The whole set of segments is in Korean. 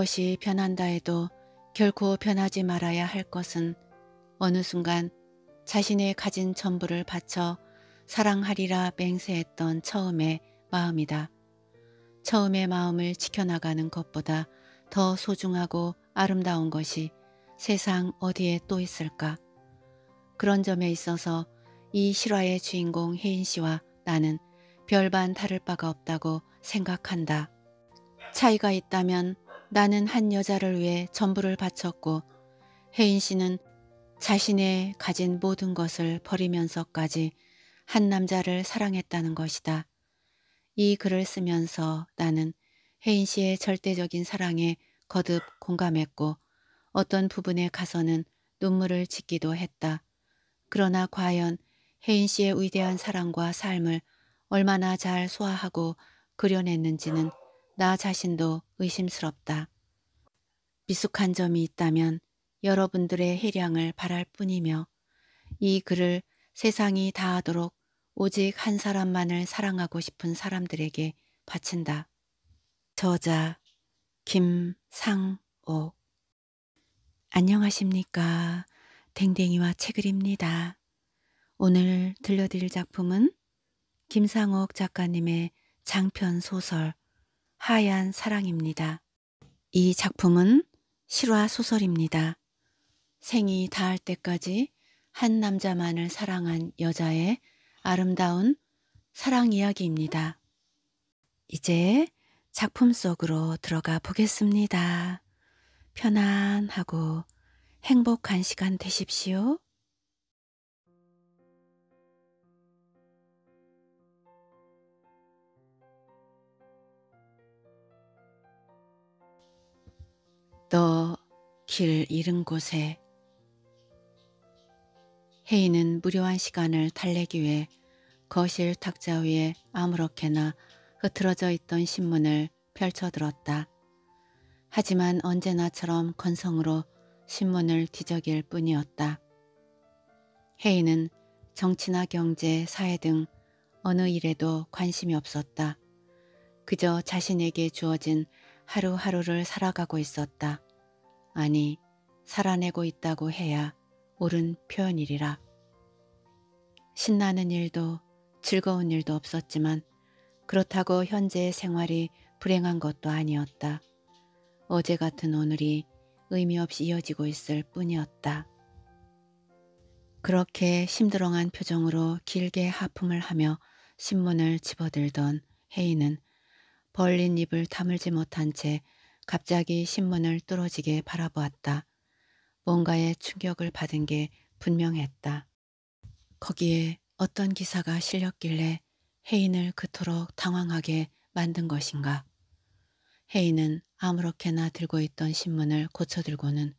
것이 변한다 해도 결코 변하지 말아야 할 것은 어느 순간 자신의 가진 전부를 바쳐 사랑하리라 맹세했던 처음의 마음이다. 처음의 마음을 지켜나가는 것보다 더 소중하고 아름다운 것이 세상 어디에 또 있을까? 그런 점에 있어서 이 실화의 주인공 혜인 씨와 나는 별반 다를 바가 없다고 생각한다. 차이가 있다면 나는 한 여자를 위해 전부를 바쳤고 혜인 씨는 자신의 가진 모든 것을 버리면서까지 한 남자를 사랑했다는 것이다. 이 글을 쓰면서 나는 혜인 씨의 절대적인 사랑에 거듭 공감했고 어떤 부분에 가서는 눈물을 짓기도 했다. 그러나 과연 혜인 씨의 위대한 사랑과 삶을 얼마나 잘 소화하고 그려냈는지는 나 자신도 의심스럽다. 미숙한 점이 있다면 여러분들의 해량을 바랄 뿐이며 이 글을 세상이 다하도록 오직 한 사람만을 사랑하고 싶은 사람들에게 바친다. 저자 김상옥 안녕하십니까. 댕댕이와 책을입니다. 오늘 들려드릴 작품은 김상옥 작가님의 장편 소설 하얀 사랑입니다. 이 작품은 실화 소설입니다. 생이 다할 때까지 한 남자만을 사랑한 여자의 아름다운 사랑 이야기입니다. 이제 작품 속으로 들어가 보겠습니다. 편안하고 행복한 시간 되십시오. 너길 잃은 곳에 헤이는 무료한 시간을 달래기 위해 거실 탁자 위에 아무렇게나 흐트러져 있던 신문을 펼쳐들었다. 하지만 언제나처럼 건성으로 신문을 뒤적일 뿐이었다. 헤이는 정치나 경제, 사회 등 어느 일에도 관심이 없었다. 그저 자신에게 주어진 하루하루를 살아가고 있었다. 아니, 살아내고 있다고 해야 옳은 표현이리라. 신나는 일도 즐거운 일도 없었지만 그렇다고 현재의 생활이 불행한 것도 아니었다. 어제 같은 오늘이 의미 없이 이어지고 있을 뿐이었다. 그렇게 심드렁한 표정으로 길게 하품을 하며 신문을 집어들던 헤이는 벌린 입을 다물지 못한 채 갑자기 신문을 뚫어지게 바라보았다. 뭔가의 충격을 받은 게 분명했다. 거기에 어떤 기사가 실렸길래 혜인을 그토록 당황하게 만든 것인가. 혜인은 아무렇게나 들고 있던 신문을 고쳐들고는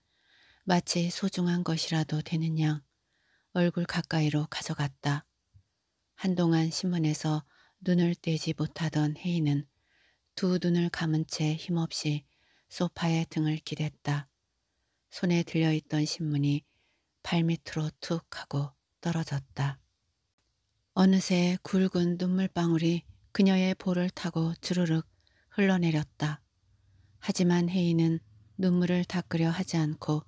마치 소중한 것이라도 되는 양 얼굴 가까이로 가져갔다. 한동안 신문에서 눈을 떼지 못하던 혜인은 두 눈을 감은 채 힘없이 소파에 등을 기댔다. 손에 들려있던 신문이 발밑으로 툭 하고 떨어졌다. 어느새 굵은 눈물방울이 그녀의 볼을 타고 주르륵 흘러내렸다. 하지만 헤이는 눈물을 닦으려 하지 않고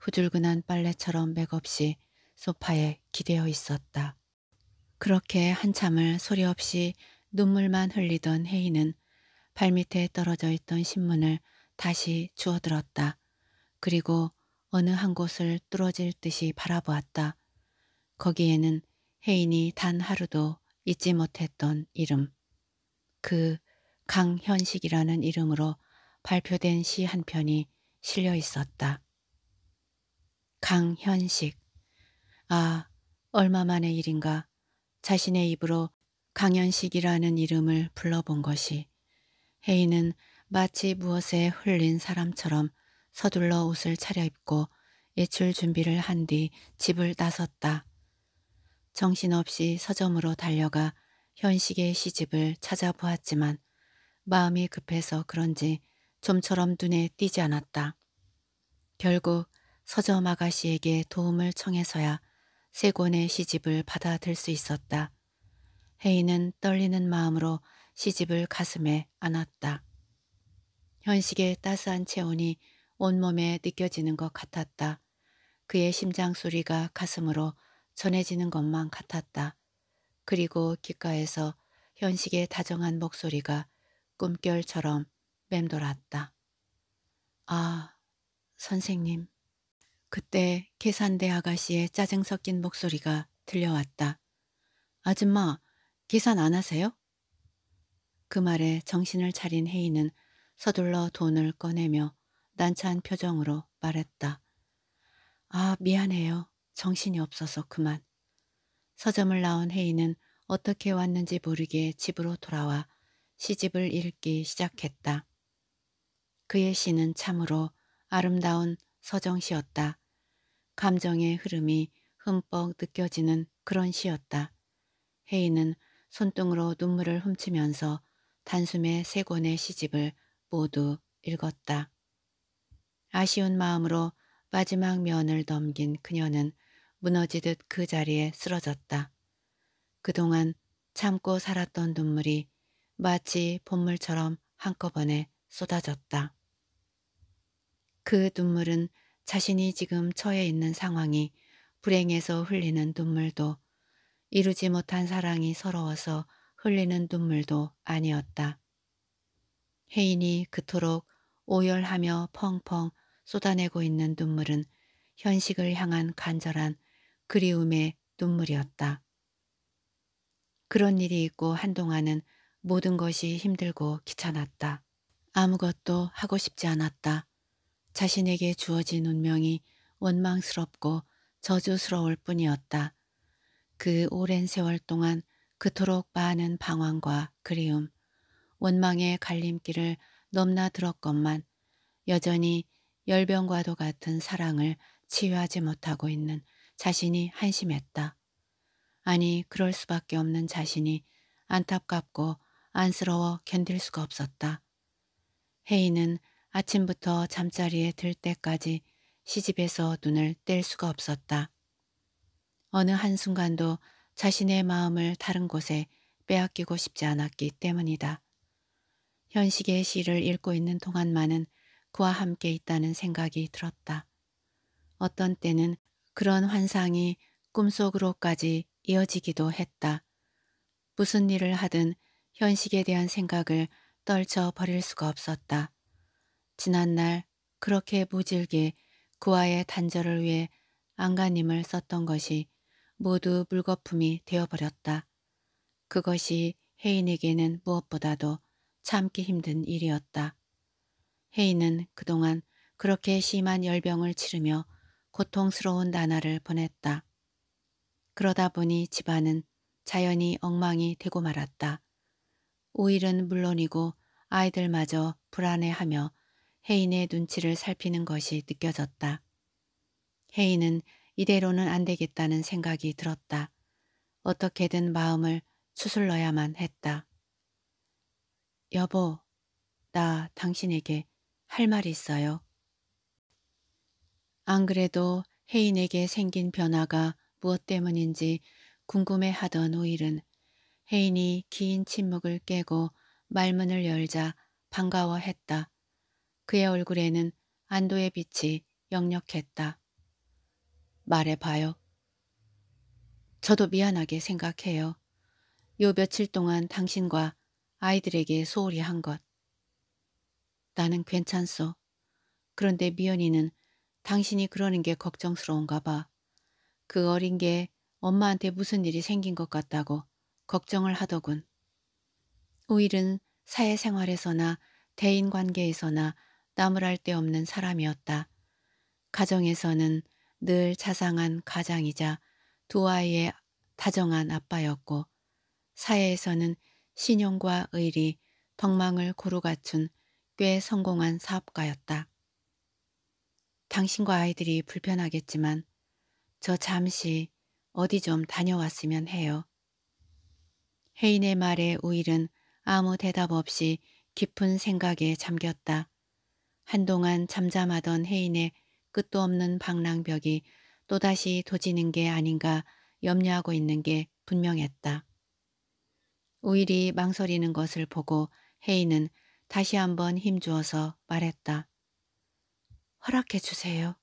후줄근한 빨래처럼 맥없이 소파에 기대어 있었다. 그렇게 한참을 소리 없이 눈물만 흘리던 헤이는 발밑에 떨어져 있던 신문을 다시 주워들었다. 그리고 어느 한 곳을 뚫어질 듯이 바라보았다. 거기에는 혜인이 단 하루도 잊지 못했던 이름. 그 강현식이라는 이름으로 발표된 시 한 편이 실려 있었다. 강현식. 아, 얼마 만의 일인가. 자신의 입으로 강현식이라는 이름을 불러본 것이 헤이는 마치 무엇에 흘린 사람처럼 서둘러 옷을 차려입고 예출 준비를 한 뒤 집을 나섰다. 정신없이 서점으로 달려가 현식의 시집을 찾아보았지만 마음이 급해서 그런지 좀처럼 눈에 띄지 않았다. 결국 서점 아가씨에게 도움을 청해서야 세 권의 시집을 받아들 수 있었다. 헤이는 떨리는 마음으로 시집을 가슴에 안았다. 현식의 따스한 체온이 온몸에 느껴지는 것 같았다. 그의 심장 소리가 가슴으로 전해지는 것만 같았다. 그리고 귓가에서 현식의 다정한 목소리가 꿈결처럼 맴돌았다. 아, 선생님. 그때 계산대 아가씨의 짜증 섞인 목소리가 들려왔다. 아줌마, 계산 안 하세요? 그 말에 정신을 차린 혜이는 서둘러 돈을 꺼내며 난처한 표정으로 말했다. 아, 미안해요. 정신이 없어서 그만. 서점을 나온 혜이는 어떻게 왔는지 모르게 집으로 돌아와 시집을 읽기 시작했다. 그의 시는 참으로 아름다운 서정시였다. 감정의 흐름이 흠뻑 느껴지는 그런 시였다. 혜이는 손등으로 눈물을 훔치면서 단숨에 세 권의 시집을 모두 읽었다. 아쉬운 마음으로 마지막 면을 넘긴 그녀는 무너지듯 그 자리에 쓰러졌다. 그동안 참고 살았던 눈물이 마치 봇물처럼 한꺼번에 쏟아졌다. 그 눈물은 자신이 지금 처해 있는 상황이 불행에서 흘리는 눈물도 이루지 못한 사랑이 서러워서 흘리는 눈물도 아니었다. 혜인이 그토록 오열하며 펑펑 쏟아내고 있는 눈물은 현식을 향한 간절한 그리움의 눈물이었다. 그런 일이 있고 한동안은 모든 것이 힘들고 귀찮았다. 아무것도 하고 싶지 않았다. 자신에게 주어진 운명이 원망스럽고 저주스러울 뿐이었다. 그 오랜 세월 동안 그토록 많은 방황과 그리움, 원망의 갈림길을 넘나 들었건만 여전히 열병과도 같은 사랑을 치유하지 못하고 있는 자신이 한심했다. 아니 그럴 수밖에 없는 자신이 안타깝고 안쓰러워 견딜 수가 없었다. 헤이는 아침부터 잠자리에 들 때까지 시집에서 눈을 뗄 수가 없었다. 어느 한순간도 자신의 마음을 다른 곳에 빼앗기고 싶지 않았기 때문이다. 현식의 시를 읽고 있는 동안만은 그와 함께 있다는 생각이 들었다. 어떤 때는 그런 환상이 꿈속으로까지 이어지기도 했다. 무슨 일을 하든 현식에 대한 생각을 떨쳐 버릴 수가 없었다. 지난날 그렇게 무질게 그와의 단절을 위해 안간힘을 썼던 것이 모두 물거품이 되어버렸다. 그것이 혜인에게는 무엇보다도 참기 힘든 일이었다. 혜인은 그동안 그렇게 심한 열병을 치르며 고통스러운 나날을 보냈다. 그러다 보니 집안은 자연히 엉망이 되고 말았다. 오일은 물론이고 아이들마저 불안해하며 혜인의 눈치를 살피는 것이 느껴졌다. 혜인은 이대로는 안 되겠다는 생각이 들었다. 어떻게든 마음을 추슬러야만 했다. 여보, 나 당신에게 할 말이 있어요. 안 그래도 혜인에게 생긴 변화가 무엇 때문인지 궁금해하던 우일은 혜인이 긴 침묵을 깨고 말문을 열자 반가워했다. 그의 얼굴에는 안도의 빛이 역력했다. 말해봐요. 저도 미안하게 생각해요. 요 며칠 동안 당신과 아이들에게 소홀히 한 것. 나는 괜찮소. 그런데 미연이는 당신이 그러는 게 걱정스러운가 봐. 그 어린 게 엄마한테 무슨 일이 생긴 것 같다고 걱정을 하더군. 우일은 사회생활에서나 대인관계에서나 나무랄 데 없는 사람이었다. 가정에서는 늘 자상한 가장이자 두 아이의 다정한 아빠였고 사회에서는 신용과 의리, 덕망을 고루 갖춘 꽤 성공한 사업가였다. 당신과 아이들이 불편하겠지만 저 잠시 어디 좀 다녀왔으면 해요. 혜인의 말에 우일은 아무 대답 없이 깊은 생각에 잠겼다. 한동안 잠잠하던 혜인의 끝도 없는 방랑벽이 또다시 도지는 게 아닌가 염려하고 있는 게 분명했다. 우일이 망설이는 것을 보고 헤이는 다시 한번 힘주어서 말했다. 허락해 주세요.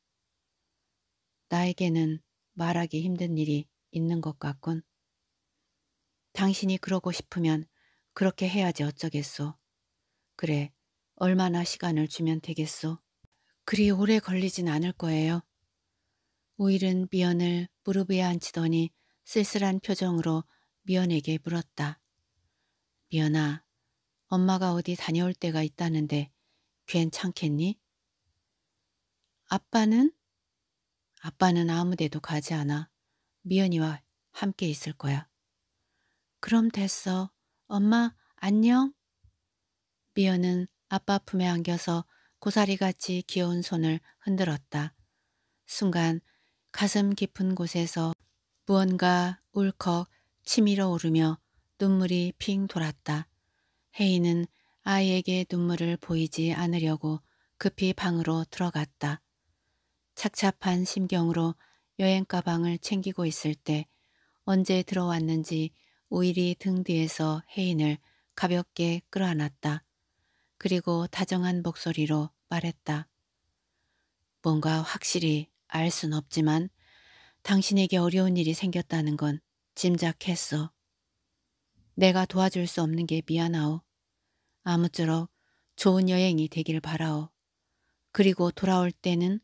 나에게는 말하기 힘든 일이 있는 것 같군. 당신이 그러고 싶으면 그렇게 해야지 어쩌겠소. 그래, 얼마나 시간을 주면 되겠소. 그리 오래 걸리진 않을 거예요. 우일은 미연을 무릎 위에 앉히더니 쓸쓸한 표정으로 미연에게 물었다. 미연아, 엄마가 어디 다녀올 때가 있다는데 괜찮겠니? 아빠는? 아빠는 아무 데도 가지 않아. 미연이와 함께 있을 거야. 그럼 됐어. 엄마, 안녕. 미연은 아빠 품에 안겨서 고사리같이 귀여운 손을 흔들었다. 순간 가슴 깊은 곳에서 무언가 울컥 치밀어 오르며 눈물이 핑 돌았다. 헤이는 아이에게 눈물을 보이지 않으려고 급히 방으로 들어갔다. 착잡한 심경으로 여행 가방을 챙기고 있을 때 언제 들어왔는지 오일이 등 뒤에서 혜인을 가볍게 끌어안았다. 그리고 다정한 목소리로 말했다. 뭔가 확실히 알 순 없지만 당신에게 어려운 일이 생겼다는 건 짐작했어. 내가 도와줄 수 없는 게 미안하오. 아무쪼록 좋은 여행이 되길 바라오. 그리고 돌아올 때는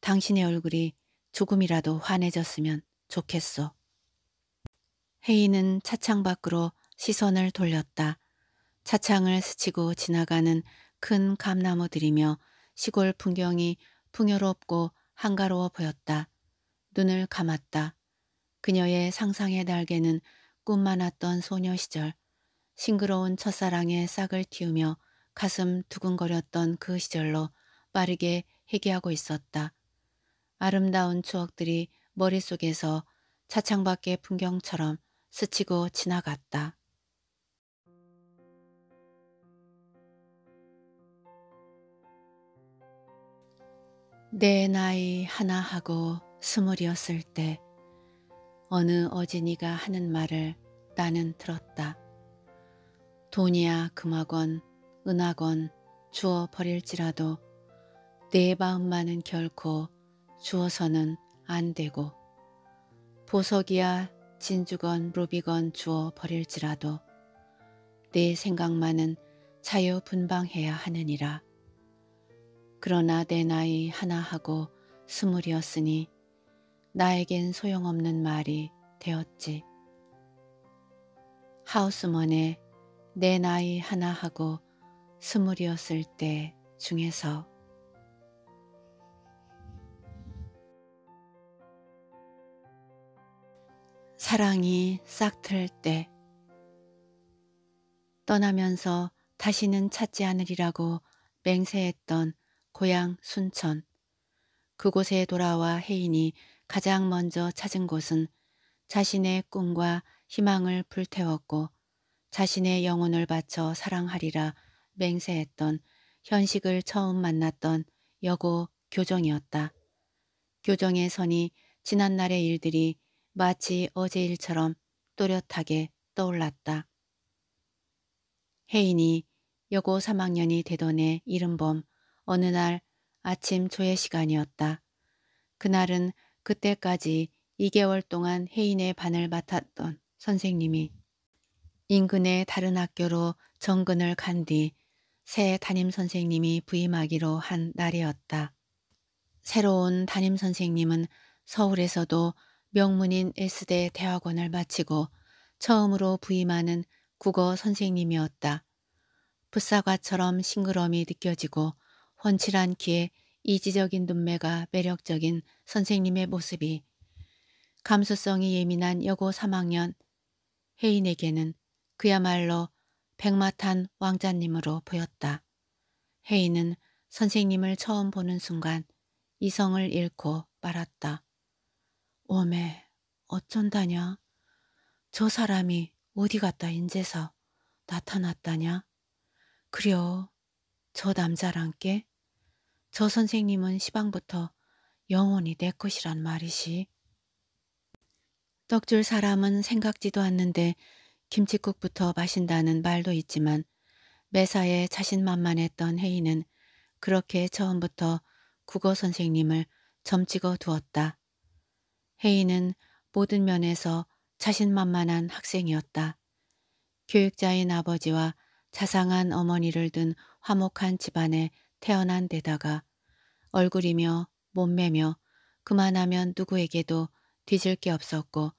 당신의 얼굴이 조금이라도 환해졌으면 좋겠어. 헤이는 차창 밖으로 시선을 돌렸다. 차창을 스치고 지나가는 큰 감나무들이며 시골 풍경이 풍요롭고 한가로워 보였다. 눈을 감았다. 그녀의 상상의 날개는 꿈만 왔던 소녀 시절, 싱그러운 첫사랑의 싹을 틔우며 가슴 두근거렸던 그 시절로 빠르게 회귀하고 있었다. 아름다운 추억들이 머릿속에서 차창밖의 풍경처럼 스치고 지나갔다. 내 나이 하나하고 스물이었을 때 어느 어진이가 하는 말을 나는 들었다. 돈이야 금학원, 은학원 주어 버릴지라도 내 마음만은 결코 주어서는 안 되고 보석이야 진주건 루비건 주어 버릴지라도 내 생각만은 자유분방해야 하느니라. 그러나 내 나이 하나하고 스물이었으니 나에겐 소용없는 말이 되었지. 하우스먼의 내 나이 하나하고 스물이었을 때 중에서 사랑이 싹 틀 때 떠나면서 다시는 찾지 않으리라고 맹세했던 고향 순천. 그곳에 돌아와 혜인이 가장 먼저 찾은 곳은 자신의 꿈과 희망을 불태웠고 자신의 영혼을 바쳐 사랑하리라 맹세했던 현식을 처음 만났던 여고 교정이었다. 교정의 선이 지난날의 일들이 마치 어제 일처럼 또렷하게 떠올랐다. 혜인이 여고 3학년이 되던 해이른봄 어느 날 아침 조회 시간이었다. 그날은 그때까지 2개월 동안 해인의 반을 맡았던 선생님이 인근의 다른 학교로 정근을 간 뒤 새 담임 선생님이 부임하기로 한 날이었다. 새로운 담임 선생님은 서울에서도 명문인 S대 대학원을 마치고 처음으로 부임하는 국어 선생님이었다. 부사과처럼 싱그러움이 느껴지고 훤칠한 키에 이지적인 눈매가 매력적인 선생님의 모습이 감수성이 예민한 여고 3학년 혜인에게는 그야말로 백마탄 왕자님으로 보였다. 혜인은 선생님을 처음 보는 순간 이성을 잃고 말았다. 오메 어쩐다냐? 저 사람이 어디 갔다 인제서 나타났다냐? 그려 저 남자랑께 저 선생님은 시방부터 영원히 내 것이란 말이시. 떡 줄 사람은 생각지도 않는데 김칫국부터 마신다는 말도 있지만 매사에 자신만만했던 혜인은 그렇게 처음부터 국어 선생님을 점찍어 두었다. 혜인은 모든 면에서 자신만만한 학생이었다. 교육자인 아버지와 자상한 어머니를 둔 화목한 집안의 태어난 데다가 얼굴이며 몸매며 그만하면 누구에게도 뒤질 게 없었고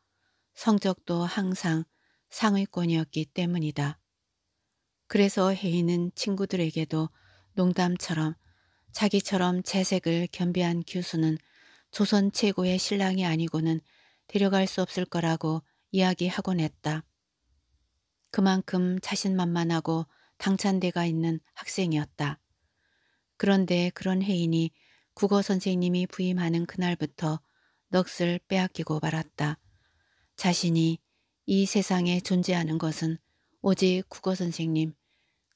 성적도 항상 상위권이었기 때문이다. 그래서 혜인은 친구들에게도 농담처럼 자기처럼 재색을 겸비한 교수는 조선 최고의 신랑이 아니고는 데려갈 수 없을 거라고 이야기하곤 했다. 그만큼 자신만만하고 당찬대가 있는 학생이었다. 그런데 그런 해인이 국어 선생님이 부임하는 그날부터 넋을 빼앗기고 말았다. 자신이 이 세상에 존재하는 것은 오직 국어 선생님,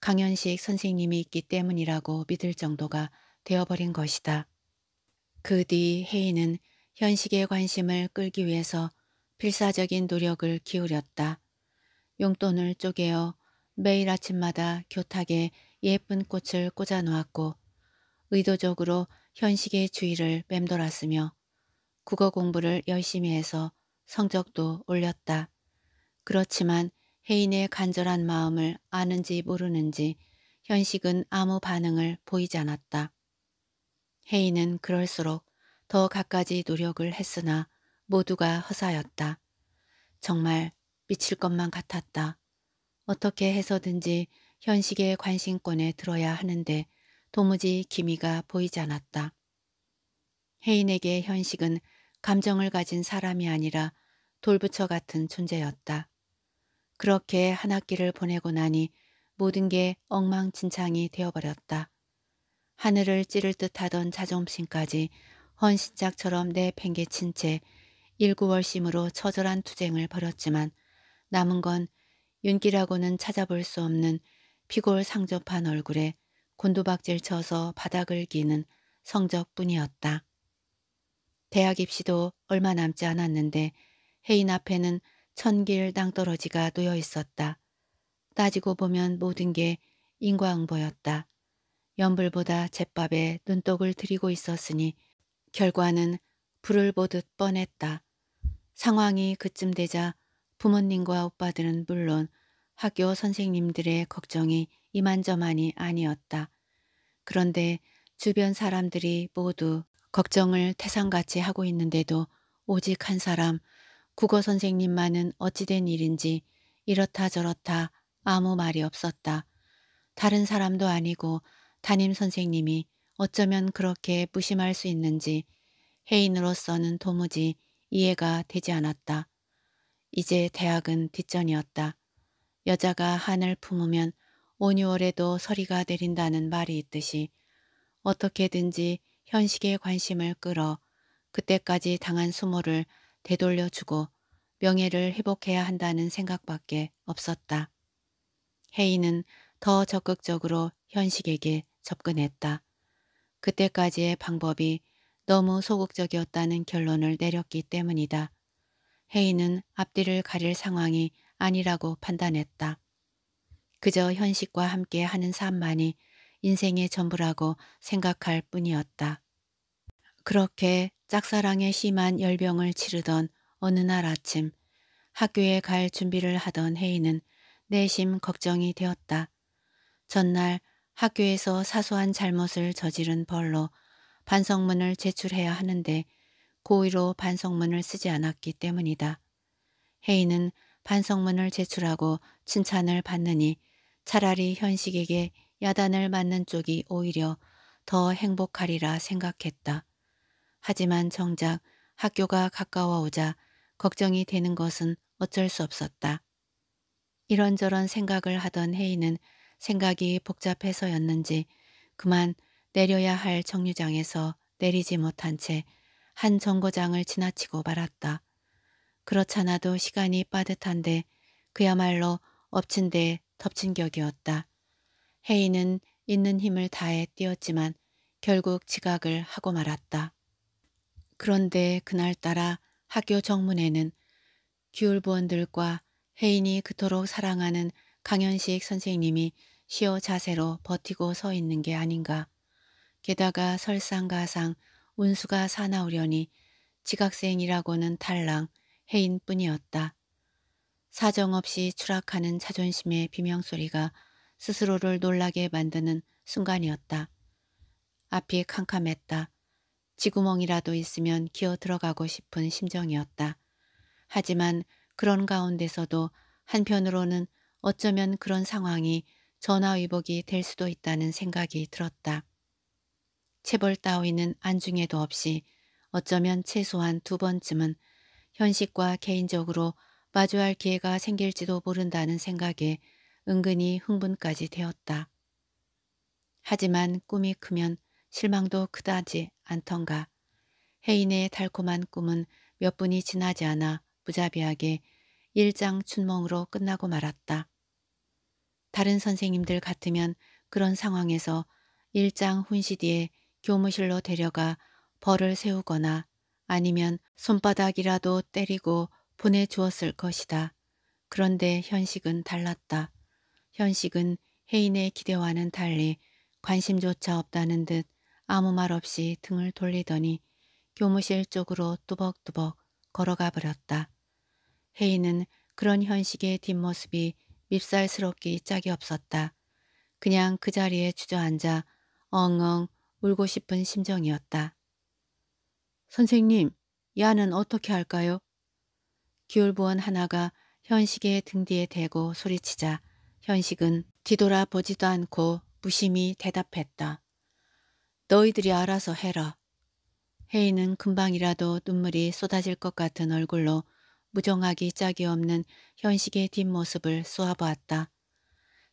강현식 선생님이 있기 때문이라고 믿을 정도가 되어버린 것이다. 그 뒤 혜인은 현식의 관심을 끌기 위해서 필사적인 노력을 기울였다. 용돈을 쪼개어 매일 아침마다 교탁에 예쁜 꽃을 꽂아 놓았고 의도적으로 현식의 주의를 맴돌았으며 국어 공부를 열심히 해서 성적도 올렸다. 그렇지만 혜인의 간절한 마음을 아는지 모르는지 현식은 아무 반응을 보이지 않았다. 혜인은 그럴수록 더 갖가지 노력을 했으나 모두가 허사였다. 정말 미칠 것만 같았다. 어떻게 해서든지 현식의 관심권에 들어야 하는데 도무지 기미가 보이지 않았다. 혜인에게 현식은 감정을 가진 사람이 아니라 돌부처 같은 존재였다. 그렇게 한 학기를 보내고 나니 모든 게 엉망진창이 되어버렸다. 하늘을 찌를 듯하던 자존심까지 헌신짝처럼 내팽개친 채 일구월심으로 처절한 투쟁을 벌였지만 남은 건 윤기라고는 찾아볼 수 없는 피골 상접한 얼굴에 곤두박질 쳐서 바닥을 기는 성적뿐이었다. 대학 입시도 얼마 남지 않았는데 해인 앞에는 천길 땅떨어지가 놓여 있었다. 따지고 보면 모든 게 인과응보였다. 연불보다 잿밥에 눈독을 들이고 있었으니 결과는 불을 보듯 뻔했다. 상황이 그쯤 되자 부모님과 오빠들은 물론 학교 선생님들의 걱정이 이만저만이 아니었다. 그런데 주변 사람들이 모두 걱정을 태산같이 하고 있는데도 오직 한 사람, 국어 선생님만은 어찌된 일인지 이렇다 저렇다 아무 말이 없었다. 다른 사람도 아니고 담임 선생님이 어쩌면 그렇게 무심할 수 있는지 해인으로서는 도무지 이해가 되지 않았다. 이제 대학은 뒷전이었다. 여자가 한을 품으면 오뉴월에도 서리가 내린다는 말이 있듯이 어떻게든지 현식에 관심을 끌어 그때까지 당한 수모를 되돌려주고 명예를 회복해야 한다는 생각밖에 없었다. 헤이는 더 적극적으로 현식에게 접근했다. 그때까지의 방법이 너무 소극적이었다는 결론을 내렸기 때문이다. 헤이는 앞뒤를 가릴 상황이 아니라고 판단했다. 그저 현식과 함께 하는 삶만이 인생의 전부라고 생각할 뿐이었다. 그렇게 짝사랑에 심한 열병을 치르던 어느 날 아침 학교에 갈 준비를 하던 혜이는 내심 걱정이 되었다. 전날 학교에서 사소한 잘못을 저지른 벌로 반성문을 제출해야 하는데 고의로 반성문을 쓰지 않았기 때문이다. 혜이는 반성문을 제출하고 칭찬을 받느니 차라리 현식에게 야단을 맞는 쪽이 오히려 더 행복하리라 생각했다. 하지만 정작 학교가 가까워오자 걱정이 되는 것은 어쩔 수 없었다. 이런저런 생각을 하던 혜인은 생각이 복잡해서였는지 그만 내려야 할 정류장에서 내리지 못한 채 한 정거장을 지나치고 말았다. 그렇잖아도 시간이 빠듯한데 그야말로 엎친 데 덮친 격이었다. 헤이는 있는 힘을 다해 뛰었지만 결국 지각을 하고 말았다. 그런데 그날따라 학교 정문에는 규율부원들과 혜인이 그토록 사랑하는 강현식 선생님이 쉬어 자세로 버티고 서 있는 게 아닌가. 게다가 설상가상 운수가 사나우려니 지각생이라고는 달랑 혜인뿐이었다. 사정없이 추락하는 자존심의 비명소리가 스스로를 놀라게 만드는 순간이었다. 앞이 캄캄했다. 지구멍이라도 있으면 기어 들어가고 싶은 심정이었다. 하지만 그런 가운데서도 한편으로는 어쩌면 그런 상황이 전화위복이 될 수도 있다는 생각이 들었다. 체벌 따위는 안중에도 없이 어쩌면 최소한 두 번쯤은 현실과 개인적으로 마주할 기회가 생길지도 모른다는 생각에 은근히 흥분까지 되었다. 하지만 꿈이 크면 실망도 크다지 않던가. 혜인의 달콤한 꿈은 몇 분이 지나지 않아 무자비하게 일장 춘몽으로 끝나고 말았다. 다른 선생님들 같으면 그런 상황에서 일장 훈시 뒤에 교무실로 데려가 벌을 세우거나 아니면 손바닥이라도 때리고 보내주었을 것이다. 그런데 현식은 달랐다. 현식은 혜인의 기대와는 달리 관심조차 없다는 듯 아무 말 없이 등을 돌리더니 교무실 쪽으로 뚜벅뚜벅 걸어가 버렸다. 혜인은 그런 현식의 뒷모습이 밉살스럽기 짝이 없었다. 그냥 그 자리에 주저앉아 엉엉 울고 싶은 심정이었다. 선생님, 야는 어떻게 할까요? 기울부은 하나가 현식의 등 뒤에 대고 소리치자 현식은 뒤돌아 보지도 않고 무심히 대답했다. 너희들이 알아서 해라. 혜인은 금방이라도 눈물이 쏟아질 것 같은 얼굴로 무정하기 짝이 없는 현식의 뒷모습을 쏘아보았다.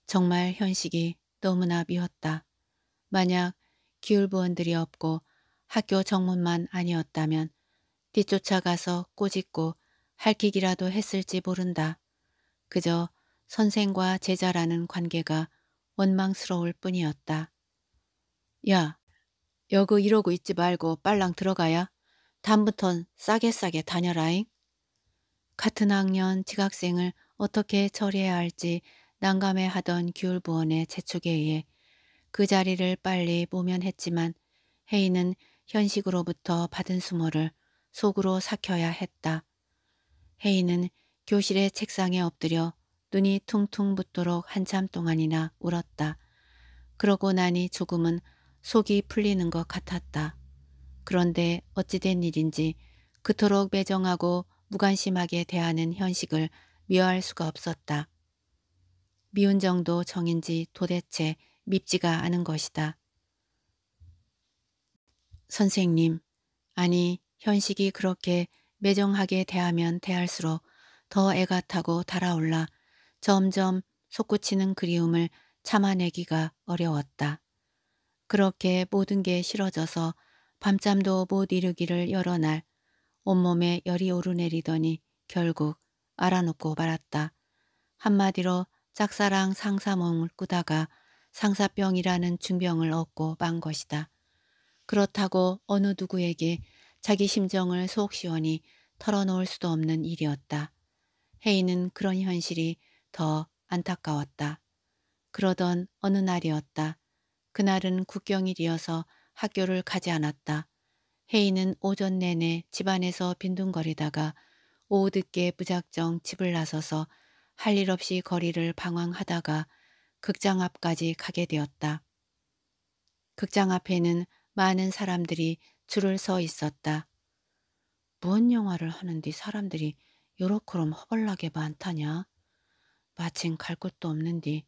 정말 현식이 너무나 미웠다. 만약 기울부원들이 없고 학교 정문만 아니었다면 뒤쫓아가서 꼬집고 할퀴기라도 했을지 모른다. 그저 선생과 제자라는 관계가 원망스러울 뿐이었다. 야, 여그 이러고 있지 말고 빨랑 들어가야. 담부턴 싸게 싸게 다녀라잉. 같은 학년 지각생을 어떻게 처리해야 할지 난감해하던 귤부원의 재촉에 의해 그 자리를 빨리 모면했지만 혜이는 현식으로부터 받은 수모를 속으로 삭혀야 했다. 헤이는 교실의 책상에 엎드려 눈이 퉁퉁 붓도록 한참 동안이나 울었다. 그러고 나니 조금은 속이 풀리는 것 같았다. 그런데 어찌된 일인지 그토록 매정하고 무관심하게 대하는 현식을 미워할 수가 없었다. 미운 정도 정인지 도대체 밉지가 않은 것이다. 선생님, 아니 현식이 그렇게 매정하게 대하면 대할수록 더 애가 타고 달아올라 점점 솟구치는 그리움을 참아내기가 어려웠다. 그렇게 모든 게 싫어져서 밤잠도 못 이루기를 여러 날 온몸에 열이 오르내리더니 결국 알아놓고 말았다. 한마디로 짝사랑 상사몽을 꾸다가 상사병이라는 중병을 얻고 만 것이다. 그렇다고 어느 누구에게 자기 심정을 속 시원히 털어놓을 수도 없는 일이었다. 헤이는 그런 현실이 더 안타까웠다. 그러던 어느 날이었다. 그날은 국경일이어서 학교를 가지 않았다. 헤이는 오전 내내 집안에서 빈둥거리다가 오후 늦게 무작정 집을 나서서 할 일 없이 거리를 방황하다가 극장 앞까지 가게 되었다. 극장 앞에는 많은 사람들이 줄을 서 있었다. 무언 영화를 하는 뒤 사람들이 요렇게럼 허벌나게 많다냐. 마침 갈 곳도 없는디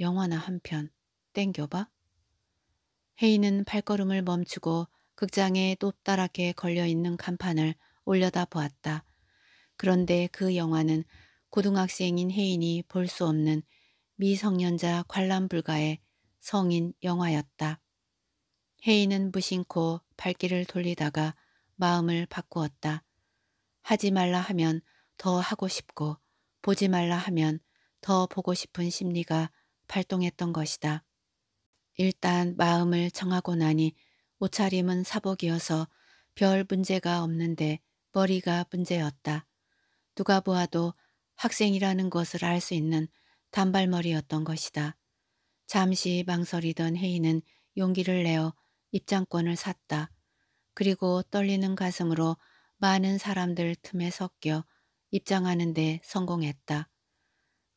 영화나 한 편 땡겨봐. 헤이는 발걸음을 멈추고 극장에 높다랗게 걸려있는 간판을 올려다 보았다. 그런데 그 영화는 고등학생인 혜인이 볼 수 없는 미성년자 관람 불가의 성인 영화였다. 헤이는 무심코 발길을 돌리다가 마음을 바꾸었다. 하지 말라 하면 더 하고 싶고 보지 말라 하면 더 보고 싶은 심리가 발동했던 것이다. 일단 마음을 정하고 나니 옷차림은 사복이어서 별 문제가 없는데 머리가 문제였다. 누가 보아도 학생이라는 것을 알 수 있는 단발머리였던 것이다. 잠시 망설이던 헤이는 용기를 내어 입장권을 샀다. 그리고 떨리는 가슴으로 많은 사람들 틈에 섞여 입장하는데 성공했다.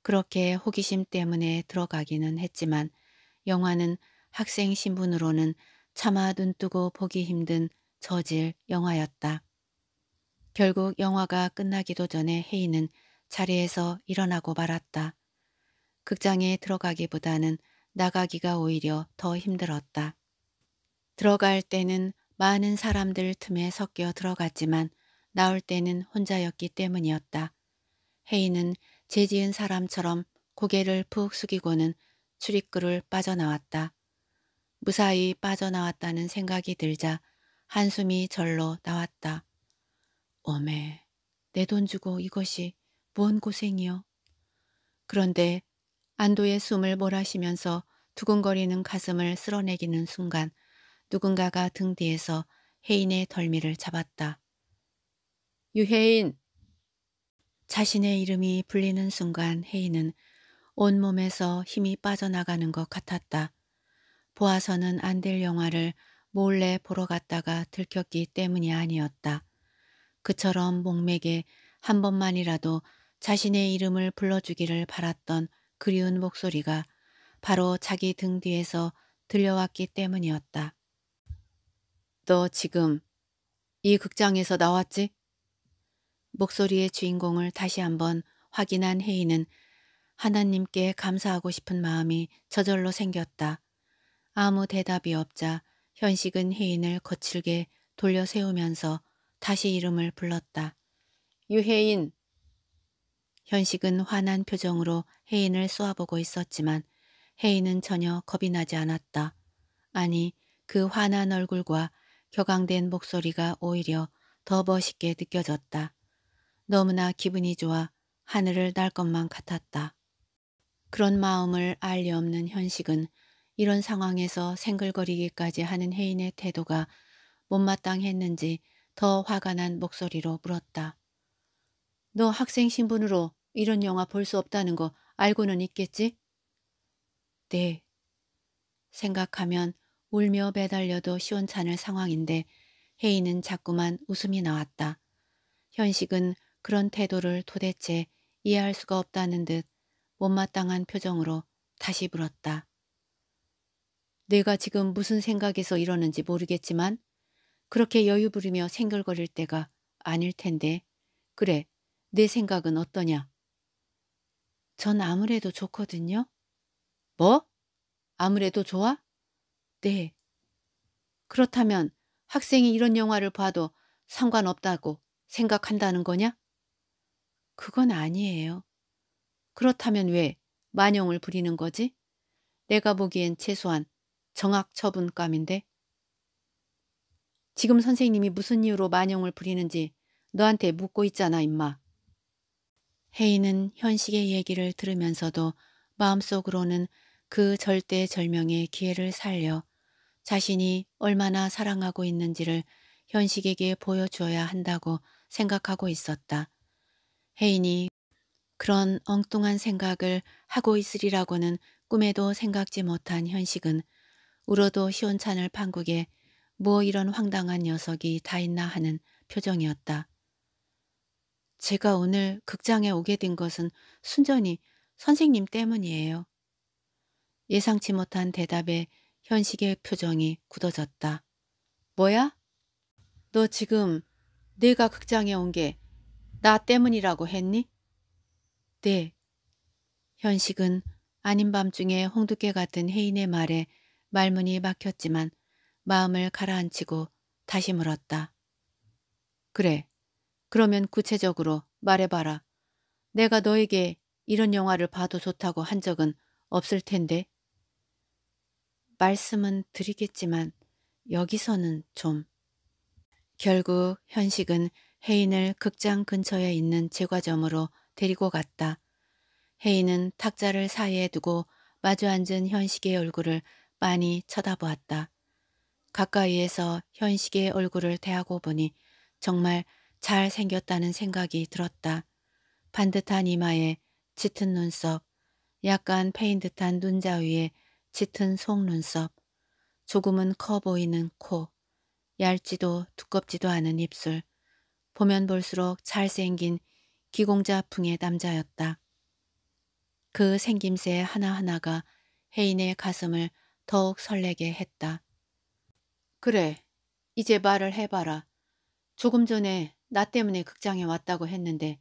그렇게 호기심 때문에 들어가기는 했지만 영화는 학생 신분으로는 차마 눈뜨고 보기 힘든 저질 영화였다. 결국 영화가 끝나기도 전에 헤이는 자리에서 일어나고 말았다. 극장에 들어가기보다는 나가기가 오히려 더 힘들었다. 들어갈 때는 많은 사람들 틈에 섞여 들어갔지만 나올 때는 혼자였기 때문이었다. 헤이는 재지은 사람처럼 고개를 푹 숙이고는 출입구를 빠져나왔다. 무사히 빠져나왔다는 생각이 들자 한숨이 절로 나왔다. 어메, 내 돈 주고 이것이 뭔 고생이요. 그런데 안도의 숨을 몰아쉬면서 두근거리는 가슴을 쓸어내기는 순간 누군가가 등 뒤에서 혜인의 덜미를 잡았다. 유혜인! 자신의 이름이 불리는 순간 혜인은 온몸에서 힘이 빠져나가는 것 같았다. 보아서는 안 될 영화를 몰래 보러 갔다가 들켰기 때문이 아니었다. 그처럼 목맥에 한 번만이라도 자신의 이름을 불러주기를 바랐던 그리운 목소리가 바로 자기 등 뒤에서 들려왔기 때문이었다. 너 지금 이 극장에서 나왔지? 목소리의 주인공을 다시 한번 확인한 혜인은 하나님께 감사하고 싶은 마음이 저절로 생겼다. 아무 대답이 없자 현식은 혜인을 거칠게 돌려 세우면서 다시 이름을 불렀다. 유혜인! 현식은 화난 표정으로 혜인을 쏘아보고 있었지만 혜인은 전혀 겁이 나지 않았다. 아니 그 화난 얼굴과 격앙된 목소리가 오히려 더 멋있게 느껴졌다. 너무나 기분이 좋아 하늘을 날 것만 같았다. 그런 마음을 알리 없는 현식은 이런 상황에서 생글거리기까지 하는 혜인의 태도가 못마땅했는지 더 화가 난 목소리로 물었다. 너 학생 신분으로 이런 영화 볼 수 없다는 거 알고는 있겠지? 네. 생각하면 울며 매달려도 시원찮을 상황인데 혜인은 자꾸만 웃음이 나왔다. 현식은 그런 태도를 도대체 이해할 수가 없다는 듯 못마땅한 표정으로 다시 물었다. 내가 지금 무슨 생각에서 이러는지 모르겠지만 그렇게 여유 부리며 생글거릴 때가 아닐 텐데 그래 내 생각은 어떠냐? 전 아무래도 좋거든요. 뭐? 아무래도 좋아? 네. 그렇다면 학생이 이런 영화를 봐도 상관없다고 생각한다는 거냐? 그건 아니에요. 그렇다면 왜 만용을 부리는 거지? 내가 보기엔 최소한 정학 처분감인데. 지금 선생님이 무슨 이유로 만용을 부리는지 너한테 묻고 있잖아, 임마. 헤이는 현식의 얘기를 들으면서도 마음속으로는 그 절대절명의 기회를 살려 자신이 얼마나 사랑하고 있는지를 현식에게 보여주어야 한다고 생각하고 있었다. 혜인이 그런 엉뚱한 생각을 하고 있으리라고는 꿈에도 생각지 못한 현식은 울어도 시원찬을 판국에 뭐 이런 황당한 녀석이 다 있나 하는 표정이었다. 제가 오늘 극장에 오게 된 것은 순전히 선생님 때문이에요. 예상치 못한 대답에 현식의 표정이 굳어졌다. 뭐야? 너 지금 네가 극장에 온 게 나 때문이라고 했니? 네. 현식은 아닌 밤중에 홍두깨 같은 혜인의 말에 말문이 막혔지만 마음을 가라앉히고 다시 물었다. 그래. 그러면 구체적으로 말해봐라. 내가 너에게 이런 영화를 봐도 좋다고 한 적은 없을 텐데. 말씀은 드리겠지만 여기서는 좀. 결국 현식은 혜인을 극장 근처에 있는 제과점으로 데리고 갔다. 혜인은 탁자를 사이에 두고 마주 앉은 현식의 얼굴을 많이 쳐다보았다. 가까이에서 현식의 얼굴을 대하고 보니 정말 잘생겼다는 생각이 들었다. 반듯한 이마에 짙은 눈썹, 약간 패인 듯한 눈자위에 짙은 속눈썹, 조금은 커 보이는 코, 얇지도 두껍지도 않은 입술, 보면 볼수록 잘생긴 기공자풍의 남자였다. 그 생김새 하나하나가 혜인의 가슴을 더욱 설레게 했다. 그래, 이제 말을 해봐라. 조금 전에 나 때문에 극장에 왔다고 했는데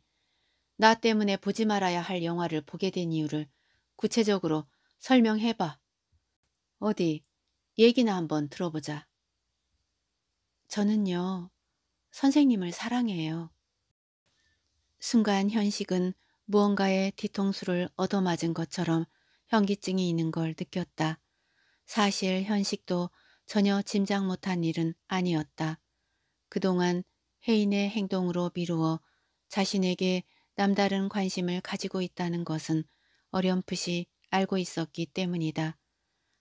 나 때문에 보지 말아야 할 영화를 보게 된 이유를 구체적으로 설명해봐. 어디 얘기나 한번 들어보자. 저는요, 선생님을 사랑해요. 순간 현식은 무언가의 뒤통수를 얻어맞은 것처럼 현기증이 있는 걸 느꼈다. 사실 현식도 전혀 짐작 못한 일은 아니었다. 그동안 혜인의 행동으로 미루어 자신에게 남다른 관심을 가지고 있다는 것은 어렴풋이 알고 있었기 때문이다.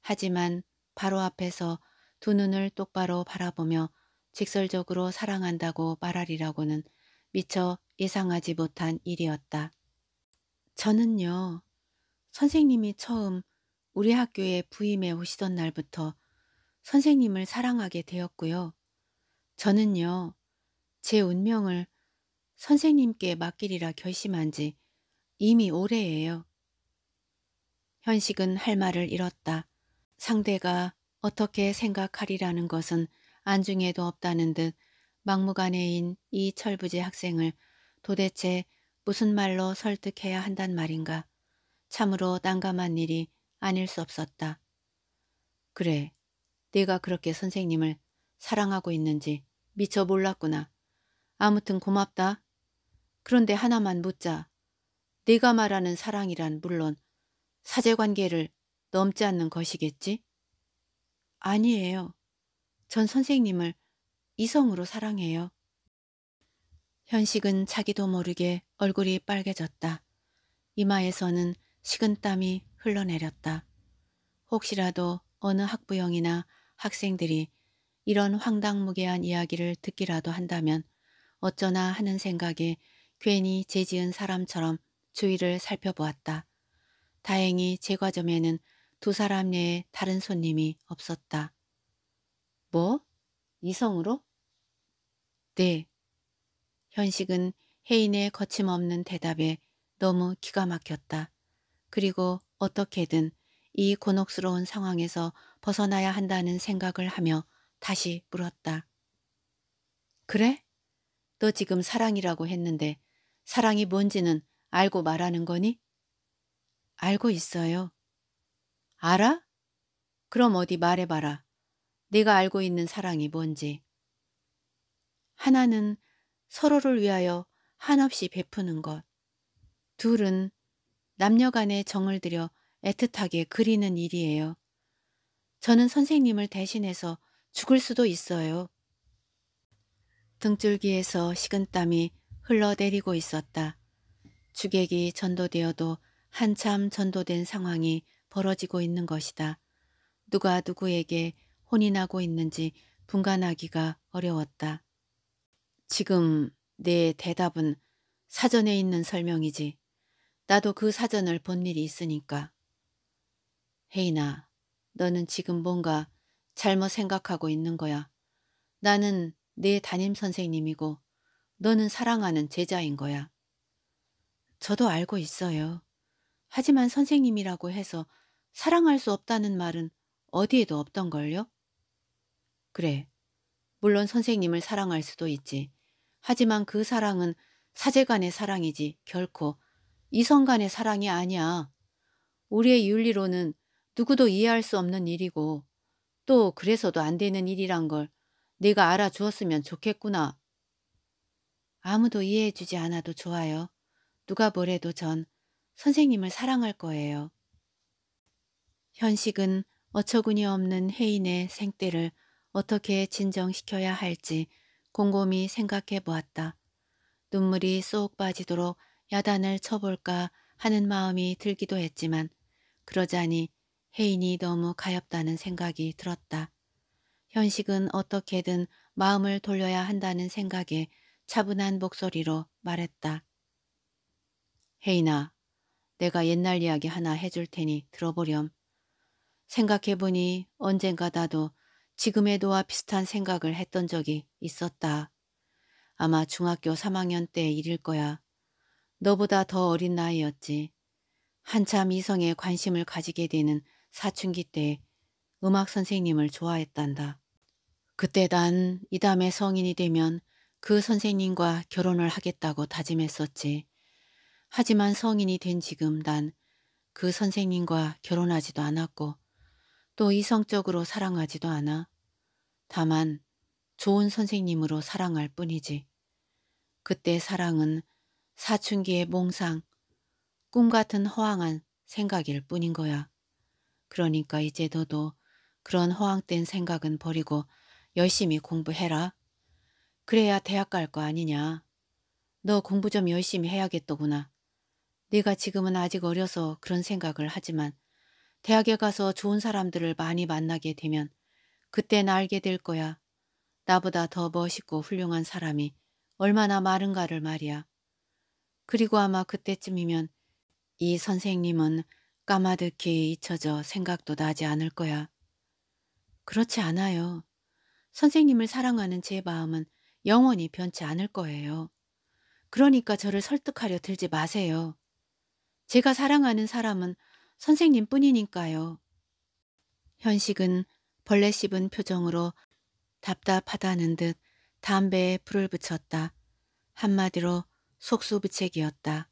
하지만 바로 앞에서 두 눈을 똑바로 바라보며 직설적으로 사랑한다고 말하리라고는 미처 예상하지 못한 일이었다. 저는요. 선생님이 처음 우리 학교에 부임해 오시던 날부터 선생님을 사랑하게 되었고요. 저는요. 제 운명을 선생님께 맡기리라 결심한 지 이미 오래예요. 현식은 할 말을 잃었다. 상대가 어떻게 생각하리라는 것은 안중에도 없다는 듯 막무가내인 이 철부지 학생을 도대체 무슨 말로 설득해야 한단 말인가. 참으로 난감한 일이 아닐 수 없었다. 그래, 네가 그렇게 선생님을 사랑하고 있는지 미처 몰랐구나. 아무튼 고맙다. 그런데 하나만 묻자. 네가 말하는 사랑이란 물론 사제관계를 넘지 않는 것이겠지? 아니에요. 전 선생님을 이성으로 사랑해요. 현식은 자기도 모르게 얼굴이 빨개졌다. 이마에서는 식은땀이 흘러내렸다. 혹시라도 어느 학부형이나 학생들이 이런 황당무계한 이야기를 듣기라도 한다면 어쩌나 하는 생각에 괜히 재지은 사람처럼 주위를 살펴보았다. 다행히 제과점에는 두 사람 외에 다른 손님이 없었다. 뭐? 이성으로? 네. 현식은 혜인의 거침없는 대답에 너무 기가 막혔다. 그리고 어떻게든 이 곤혹스러운 상황에서 벗어나야 한다는 생각을 하며 다시 물었다. 그래? 너 지금 사랑이라고 했는데 사랑이 뭔지는 알고 말하는 거니? 알고 있어요. 알아? 그럼 어디 말해봐라. 내가 알고 있는 사랑이 뭔지. 하나는 서로를 위하여 한없이 베푸는 것. 둘은 남녀간의 정을 들여 애틋하게 그리는 일이에요. 저는 선생님을 대신해서 죽을 수도 있어요. 등줄기에서 식은땀이 흘러내리고 있었다. 주객이 전도되어도 한참 전도된 상황이 벌어지고 있는 것이다. 누가 누구에게 혼이 나고 있는지 분간하기가 어려웠다. 지금 내 대답은 사전에 있는 설명이지. 나도 그 사전을 본 일이 있으니까. 헤이나, 너는 지금 뭔가 잘못 생각하고 있는 거야. 나는 내 담임 선생님이고 너는 사랑하는 제자인 거야. 저도 알고 있어요. 하지만 선생님이라고 해서 사랑할 수 없다는 말은 어디에도 없던걸요? 그래. 물론 선생님을 사랑할 수도 있지. 하지만 그 사랑은 사제 간의 사랑이지 결코 이성 간의 사랑이 아니야. 우리의 윤리로는 누구도 이해할 수 없는 일이고 또 그래서도 안 되는 일이란 걸내가 알아주었으면 좋겠구나. 아무도 이해해주지 않아도 좋아요. 누가 뭐래도 전 선생님을 사랑할 거예요. 현식은 어처구니 없는 혜인의 생떼를 어떻게 진정시켜야 할지 곰곰이 생각해 보았다. 눈물이 쏙 빠지도록 야단을 쳐볼까 하는 마음이 들기도 했지만 그러자니 혜인이 너무 가엾다는 생각이 들었다. 현식은 어떻게든 마음을 돌려야 한다는 생각에 차분한 목소리로 말했다. 혜인아, 내가 옛날 이야기 하나 해줄 테니 들어보렴. 생각해보니 언젠가 나도 지금의 도와 비슷한 생각을 했던 적이 있었다. 아마 중학교 3학년 때 일일 거야. 너보다 더 어린 나이였지. 한참 이성에 관심을 가지게 되는 사춘기 때 음악 선생님을 좋아했단다. 그때 난 이담의 성인이 되면 그 선생님과 결혼을 하겠다고 다짐했었지. 하지만 성인이 된 지금 난 그 선생님과 결혼하지도 않았고 또 이성적으로 사랑하지도 않아. 다만 좋은 선생님으로 사랑할 뿐이지. 그때 사랑은 사춘기의 몽상, 꿈 같은 허황한 생각일 뿐인 거야. 그러니까 이제 너도 그런 허황된 생각은 버리고 열심히 공부해라. 그래야 대학 갈 거 아니냐. 너 공부 좀 열심히 해야겠더구나. 네가 지금은 아직 어려서 그런 생각을 하지만 대학에 가서 좋은 사람들을 많이 만나게 되면 그때 나 알게 될 거야. 나보다 더 멋있고 훌륭한 사람이 얼마나 많은가를 말이야. 그리고 아마 그때쯤이면 이 선생님은 까마득히 잊혀져 생각도 나지 않을 거야. 그렇지 않아요. 선생님을 사랑하는 제 마음은 영원히 변치 않을 거예요. 그러니까 저를 설득하려 들지 마세요. 제가 사랑하는 사람은 선생님뿐이니까요. 현식은 벌레 씹은 표정으로 답답하다는 듯 담배에 불을 붙였다. 한마디로 속수부책이었다.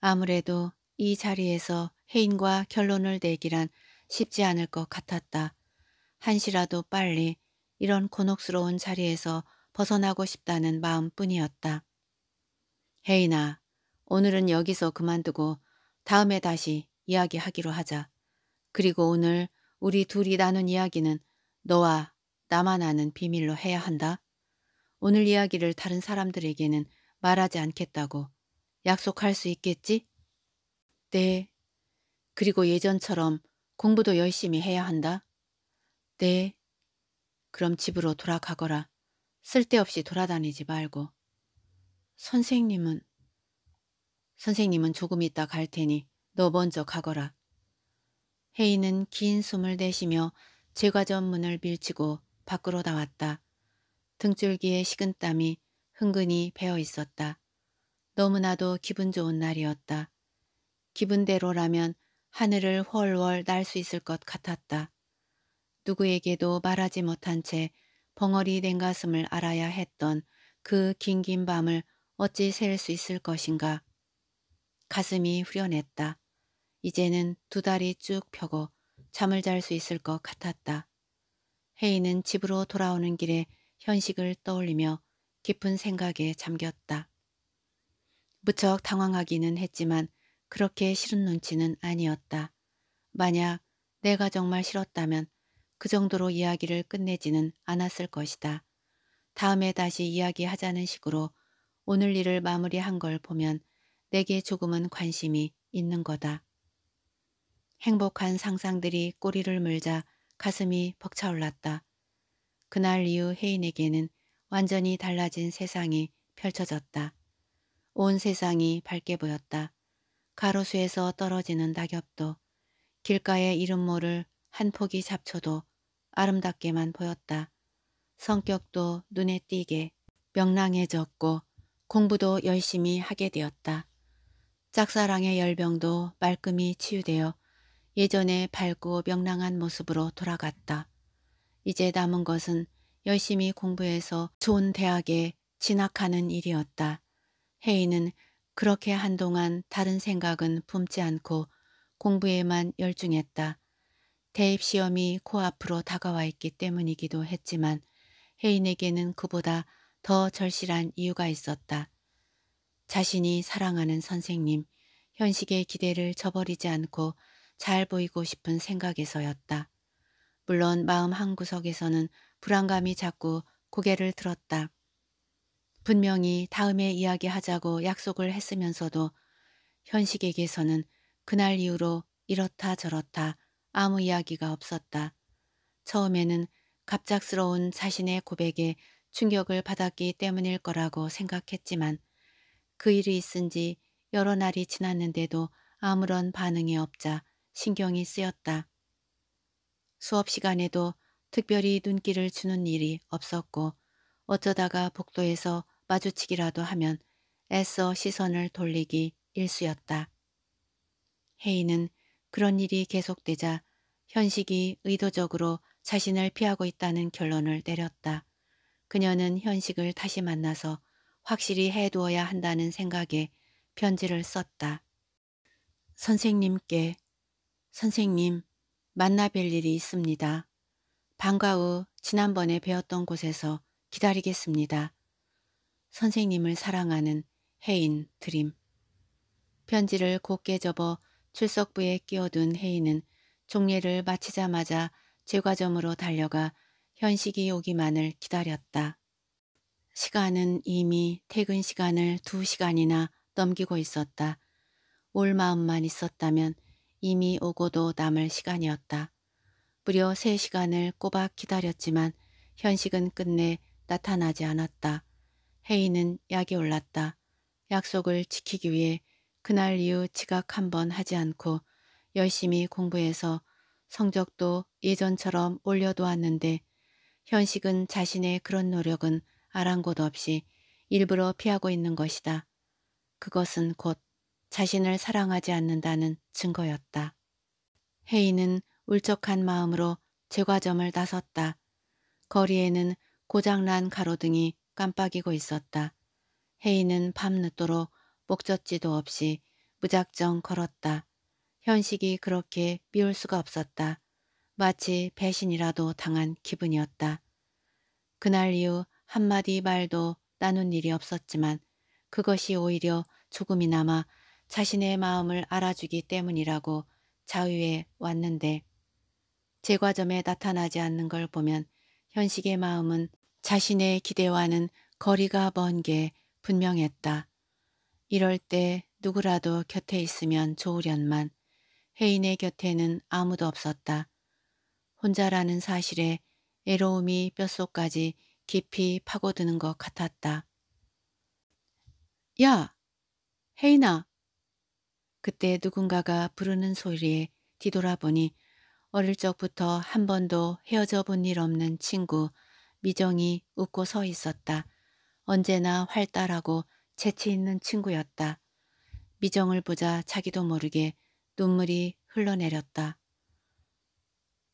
아무래도 이 자리에서 해인과 결론을 내기란 쉽지 않을 것 같았다. 한시라도 빨리 이런 곤혹스러운 자리에서 벗어나고 싶다는 마음뿐이었다. 혜인아, 오늘은 여기서 그만두고 다음에 다시 이야기하기로 하자. 그리고 오늘 우리 둘이 나눈 이야기는 너와 나만 아는 비밀로 해야 한다. 오늘 이야기를 다른 사람들에게는 말하지 않겠다고 약속할 수 있겠지? 네. 그리고 예전처럼 공부도 열심히 해야 한다. 네. 그럼 집으로 돌아가거라. 쓸데없이 돌아다니지 말고. 선생님은? 선생님은 조금 이따 갈 테니 너 먼저 가거라. 헤이는 긴 숨을 내쉬며 제과점 문을 밀치고 밖으로 나왔다. 등줄기에 식은 땀이 흥근히 배어 있었다. 너무나도 기분 좋은 날이었다. 기분대로라면 하늘을 훨훨 날 수 있을 것 같았다. 누구에게도 말하지 못한 채 벙어리 된 가슴을 알아야 했던 그 긴긴 밤을 어찌 셀 수 있을 것인가. 가슴이 후련했다. 이제는 두 다리 쭉 펴고 잠을 잘 수 있을 것 같았다. 헤이는 집으로 돌아오는 길에 현식을 떠올리며 깊은 생각에 잠겼다. 무척 당황하기는 했지만 그렇게 싫은 눈치는 아니었다. 만약 내가 정말 싫었다면 그 정도로 이야기를 끝내지는 않았을 것이다. 다음에 다시 이야기하자는 식으로 오늘 일을 마무리한 걸 보면 내게 조금은 관심이 있는 거다. 행복한 상상들이 꼬리를 물자 가슴이 벅차올랐다. 그날 이후 혜인에게는 완전히 달라진 세상이 펼쳐졌다. 온 세상이 밝게 보였다. 가로수에서 떨어지는 낙엽도 길가에 이름 모를 한 포기 잡초도 아름답게만 보였다. 성격도 눈에 띄게 명랑해졌고 공부도 열심히 하게 되었다. 짝사랑의 열병도 말끔히 치유되어 예전의 밝고 명랑한 모습으로 돌아갔다. 이제 남은 것은 열심히 공부해서 좋은 대학에 진학하는 일이었다. 헤인은 그렇게 한동안 다른 생각은 품지 않고 공부에만 열중했다. 대입 시험이 코앞으로 다가와 있기 때문이기도 했지만 헤인에게는 그보다 더 절실한 이유가 있었다. 자신이 사랑하는 선생님, 현식의 기대를 저버리지 않고 잘 보이고 싶은 생각에서였다. 물론 마음 한구석에서는 불안감이 자꾸 고개를 들었다. 분명히 다음에 이야기하자고 약속을 했으면서도 현식에게서는 그날 이후로 이렇다 저렇다 아무 이야기가 없었다. 처음에는 갑작스러운 자신의 고백에 충격을 받았기 때문일 거라고 생각했지만 그 일이 있은 지 여러 날이 지났는데도 아무런 반응이 없자 신경이 쓰였다. 수업 시간에도 특별히 눈길을 주는 일이 없었고 어쩌다가 복도에서 마주치기라도 하면 애써 시선을 돌리기 일쑤였다 헤이는 그런 일이 계속되자 현식이 의도적으로 자신을 피하고 있다는 결론을 내렸다. 그녀는 현식을 다시 만나서 확실히 해두어야 한다는 생각에 편지를 썼다. 선생님께 선생님, 만나 뵐 일이 있습니다. 방과 후 지난번에 배웠던 곳에서 기다리겠습니다. 선생님을 사랑하는 혜인 드림. 편지를 곱게 접어 출석부에 끼워둔 혜인은 종례를 마치자마자 제과점으로 달려가 현식이 오기만을 기다렸다. 시간은 이미 퇴근 시간을 두 시간이나 넘기고 있었다. 올 마음만 있었다면 이미 오고도 남을 시간이었다. 무려 3시간을 꼬박 기다렸지만 현식은 끝내 나타나지 않았다. 헤이는 약이 올랐다. 약속을 지키기 위해 그날 이후 지각 한 번 하지 않고 열심히 공부해서 성적도 예전처럼 올려두었는데 현식은 자신의 그런 노력은 아랑곳 없이 일부러 피하고 있는 것이다. 그것은 곧 자신을 사랑하지 않는다는 증거였다. 헤이는 울적한 마음으로 제과점을 나섰다. 거리에는 고장난 가로등이 깜빡이고 있었다. 헤이는 밤늦도록 목젖지도 없이 무작정 걸었다. 현식이 그렇게 미울 수가 없었다. 마치 배신이라도 당한 기분이었다. 그날 이후 한마디 말도 나눈 일이 없었지만 그것이 오히려 조금이나마 자신의 마음을 알아주기 때문이라고 자유에 왔는데 제과점에 나타나지 않는 걸 보면 현식의 마음은 자신의 기대와는 거리가 먼 게 분명했다. 이럴 때 누구라도 곁에 있으면 좋으련만 혜인의 곁에는 아무도 없었다. 혼자라는 사실에 애로움이 뼛속까지 깊이 파고드는 것 같았다. 야! 혜인아, 그때 누군가가 부르는 소리에 뒤돌아보니 어릴 적부터 한 번도 헤어져 본 일 없는 친구 미정이 웃고 서 있었다. 언제나 활달하고 재치 있는 친구였다. 미정을 보자 자기도 모르게 눈물이 흘러내렸다.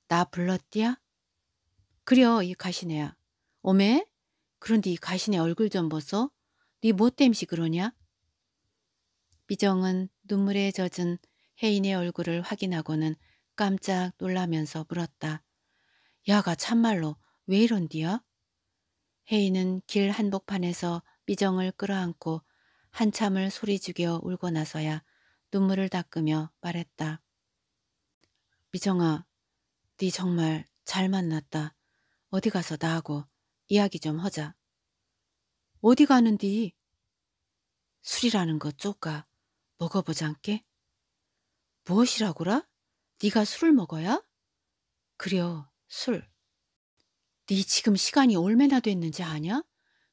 나 불렀디야? 그려 이 가시네야. 오메? 그런데 이 가시네 얼굴 좀 보소. 네 뭐 땜시 그러냐? 미정은 눈물에 젖은 혜인의 얼굴을 확인하고는 깜짝 놀라면서 물었다. 야가 참말로 왜 이런디야? 혜인은 길 한복판에서 미정을 끌어안고 한참을 소리 죽여 울고 나서야 눈물을 닦으며 말했다. 미정아, 네 정말 잘 만났다. 어디 가서 나하고 이야기 좀 하자. 어디 가는디? 술이라는 거 쪼까. 먹어보지 않게? 무엇이라고라? 네가 술을 먹어야? 그려 술. 네 지금 시간이 얼마나 됐는지 아냐?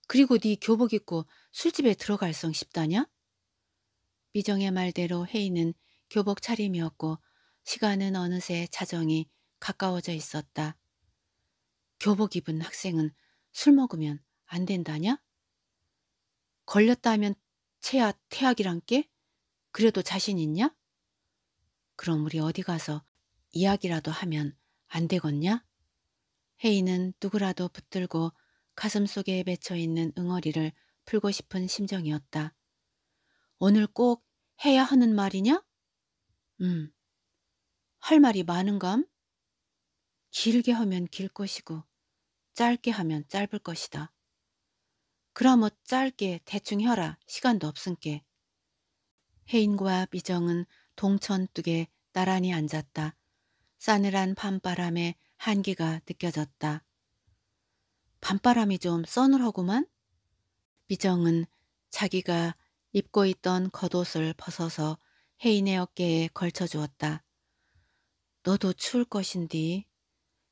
그리고 네 교복 입고 술집에 들어갈 성 싶다냐? 미정의 말대로 혜인은 교복 차림이었고 시간은 어느새 자정이 가까워져 있었다. 교복 입은 학생은 술 먹으면 안 된다냐? 걸렸다면 체야 태학이란 게? 그래도 자신 있냐? 그럼 우리 어디 가서 이야기라도 하면 안 되겠냐? 헤이는 누구라도 붙들고 가슴 속에 맺혀 있는 응어리를 풀고 싶은 심정이었다. 오늘 꼭 해야 하는 말이냐? 음. 할 말이 많은감? 길게 하면 길 것이고 짧게 하면 짧을 것이다. 그럼 뭐 짧게 대충 혀라 시간도 없은께 혜인과 미정은 동천뚝에 나란히 앉았다. 싸늘한 밤바람에 한기가 느껴졌다. 밤바람이 좀 써늘하구만? 미정은 자기가 입고 있던 겉옷을 벗어서 혜인의 어깨에 걸쳐주었다. 너도 추울 것인디.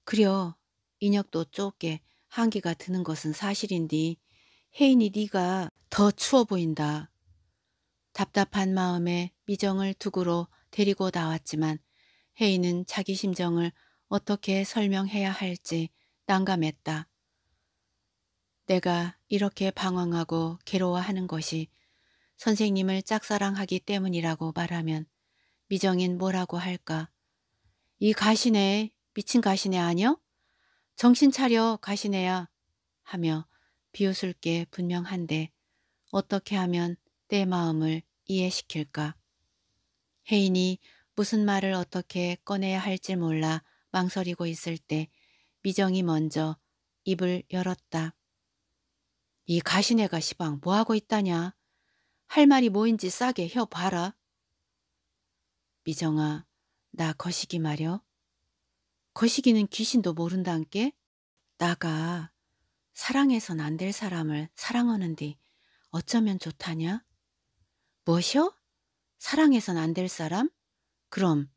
그려 인혁도 좁게 한기가 드는 것은 사실인디. 혜인이 네가 더 추워 보인다. 답답한 마음에 미정을 두고로 데리고 나왔지만 혜인은 자기 심정을 어떻게 설명해야 할지 난감했다. 내가 이렇게 방황하고 괴로워하는 것이 선생님을 짝사랑하기 때문이라고 말하면 미정인 뭐라고 할까? 이 가시네, 미친 가시네 아니여? 정신 차려 가시네야 하며 비웃을 게 분명한데 어떻게 하면 내 마음을 이해시킬까? 혜인이 무슨 말을 어떻게 꺼내야 할지 몰라 망설이고 있을 때 미정이 먼저 입을 열었다. 이 가시네가 시방 뭐하고 있다냐? 할 말이 뭐인지 싸게 혀 봐라. 미정아, 나 거시기 말여. 거시기는 귀신도 모른다께 나가 사랑해선 안 될 사람을 사랑하는데 어쩌면 좋다냐? 뭐셔? 사랑해선 안 될 사람? 그럼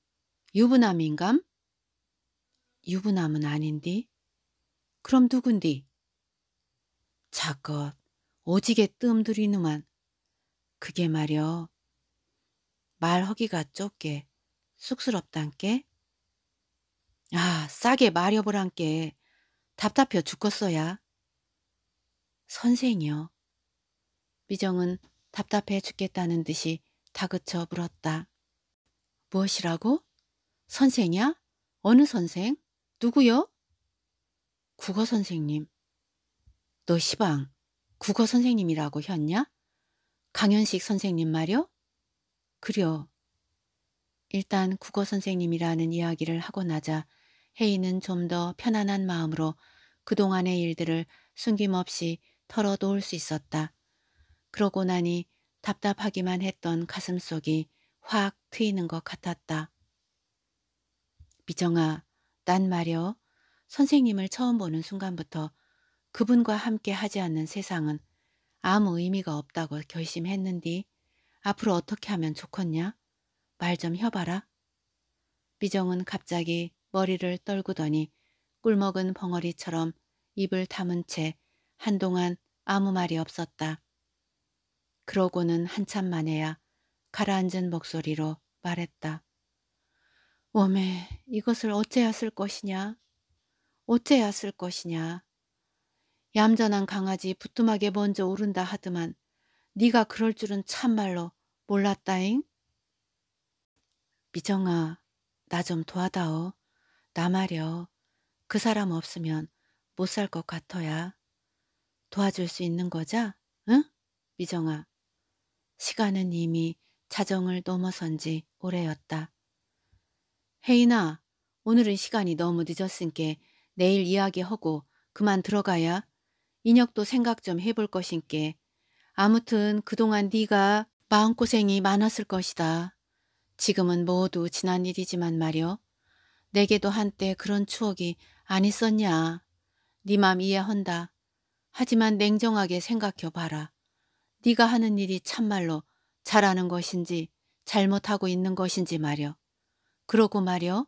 유부남인감? 유부남은 아닌디? 그럼 누군디? 자껏 오지게 뜸들이누만 그게 말여 말허기가 좁게 쑥스럽단께 아 싸게 말여보란께 답답혀 죽겄어야 선생이여 미정은 답답해 죽겠다는 듯이 다그쳐 물었다. 무엇이라고? 선생이야? 어느 선생? 누구요? 국어 선생님. 너 시방 국어 선생님이라고 했냐? 강현식 선생님 말이요 그려. 일단 국어 선생님이라는 이야기를 하고 나자 헤이는 좀더 편안한 마음으로 그동안의 일들을 숨김없이 털어놓을 수 있었다. 그러고 나니 답답하기만 했던 가슴속이 확 트이는 것 같았다. 미정아, 난 말여 선생님을 처음 보는 순간부터 그분과 함께 하지 않는 세상은 아무 의미가 없다고 결심했는디 앞으로 어떻게 하면 좋겠냐? 말 좀 해봐라. 미정은 갑자기 머리를 떨구더니 꿀먹은 벙어리처럼 입을 담은 채 한동안 아무 말이 없었다. 그러고는 한참 만에야 가라앉은 목소리로 말했다. 웜에 이것을 어째야 쓸 것이냐? 어째야 쓸 것이냐? 얌전한 강아지 부뚜막에 먼저 오른다 하더만 네가 그럴 줄은 참말로 몰랐다잉? 미정아, 나 좀 도와다오. 나 말여. 그 사람 없으면 못 살 것 같어야. 도와줄 수 있는 거자? 응? 미정아. 시간은 이미 자정을 넘어선 지 오래였다. 혜이나 오늘은 시간이 너무 늦었으니까 내일 이야기하고 그만 들어가야 인혁도 생각 좀 해볼 것인께 아무튼 그동안 네가 마음고생이 많았을 것이다. 지금은 모두 지난 일이지만 말여 내게도 한때 그런 추억이 안 있었냐. 네 맘 이해한다. 하지만 냉정하게 생각해봐라. 네가 하는 일이 참말로 잘하는 것인지 잘못하고 있는 것인지 말여. 그러고 말여.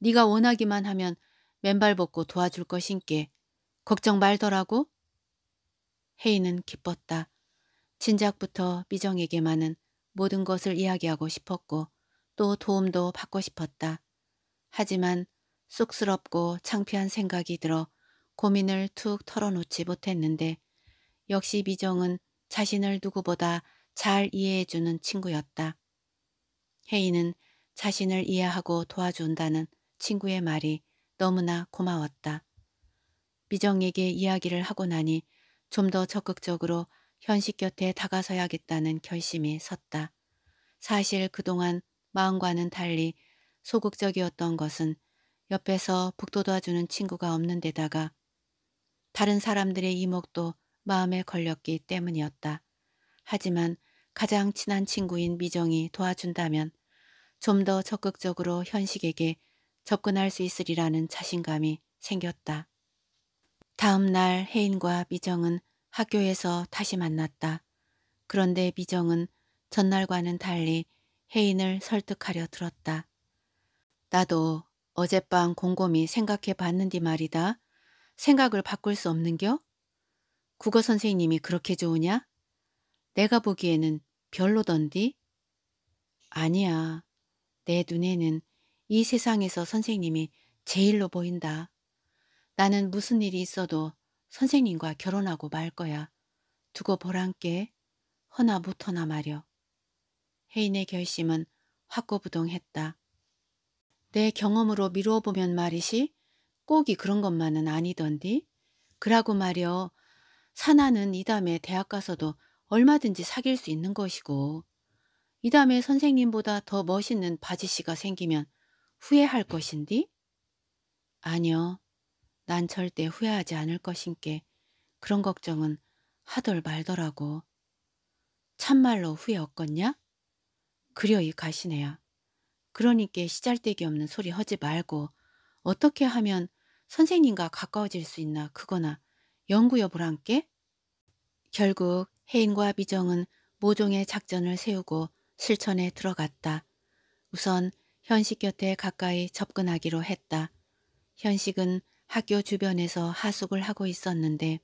네가 원하기만 하면 맨발 벗고 도와줄 것인께 걱정 말더라고. 혜인은 기뻤다. 진작부터 미정에게만은 모든 것을 이야기하고 싶었고 또 도움도 받고 싶었다. 하지만 쑥스럽고 창피한 생각이 들어 고민을 툭 털어놓지 못했는데 역시 미정은 자신을 누구보다 잘 이해해주는 친구였다. 혜이는 자신을 이해하고 도와준다는 친구의 말이 너무나 고마웠다. 미정에게 이야기를 하고 나니 좀 더 적극적으로 현식 곁에 다가서야겠다는 결심이 섰다. 사실 그동안 마음과는 달리 소극적이었던 것은 옆에서 북돋아주는 친구가 없는 데다가 다른 사람들의 이목도 마음에 걸렸기 때문이었다. 하지만 가장 친한 친구인 미정이 도와준다면 좀 더 적극적으로 현식에게 접근할 수 있으리라는 자신감이 생겼다. 다음 날 혜인과 미정은 학교에서 다시 만났다. 그런데 미정은 전날과는 달리 혜인을 설득하려 들었다. 나도 어젯밤 곰곰이 생각해 봤는디 말이다. 생각을 바꿀 수 없는겨? 국어 선생님이 그렇게 좋으냐? 내가 보기에는 별로던디? 아니야. 내 눈에는 이 세상에서 선생님이 제일로 보인다. 나는 무슨 일이 있어도 선생님과 결혼하고 말 거야. 두고 보란께. 허나 못허나 말여. 혜인의 결심은 확고부동했다. 내 경험으로 미루어 보면 말이시 꼭이 그런 것만은 아니던디. 그라고 말여 사나는 이담에 대학 가서도 얼마든지 사귈 수 있는 것이고 이담에 선생님보다 더 멋있는 바지씨가 생기면 후회할 것인디? 아니요. 난 절대 후회하지 않을 것인께 그런 걱정은 하덜 말더라고. 참말로 후회 없겄냐? 그려이 가시네야. 그러니께 시잘데기 없는 소리 하지 말고 어떻게 하면 선생님과 가까워질 수 있나 그거나 연구 여부를 함께 결국 혜인과 비정은 모종의 작전을 세우고 실천에 들어갔다. 우선 현식 곁에 가까이 접근하기로 했다. 현식은 학교 주변에서 하숙을 하고 있었는데